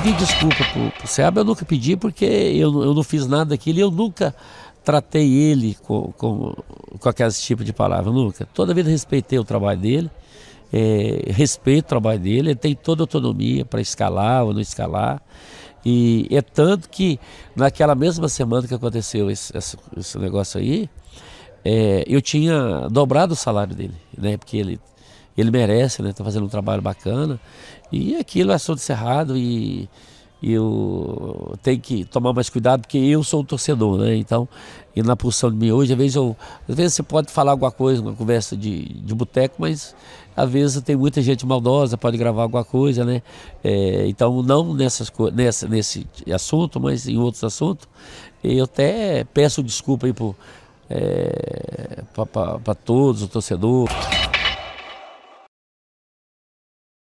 pedi desculpa pro, pro Seabra, eu nunca pedi porque eu, eu não fiz nada daquele eu nunca tratei ele com, com, com aquele tipo de palavra, nunca. Toda vida respeitei o trabalho dele, é, respeito o trabalho dele, ele tem toda a autonomia para escalar ou não escalar. E é tanto que naquela mesma semana que aconteceu esse, esse, esse negócio aí, é, eu tinha dobrado o salário dele, né? Porque ele ele merece, né? Está fazendo um trabalho bacana. E aquilo é assunto cerrado e, eu tenho que tomar mais cuidado porque eu sou um torcedor, né? Então, e na posição de mim hoje, às vezes, eu, às vezes você pode falar alguma coisa, uma conversa de, de boteco, mas às vezes tem muita gente maldosa, pode gravar alguma coisa, né? É, então, não nessas, nessa, nesse assunto, mas em outros assuntos. Eu até peço desculpa aí para é, todos, o torcedor.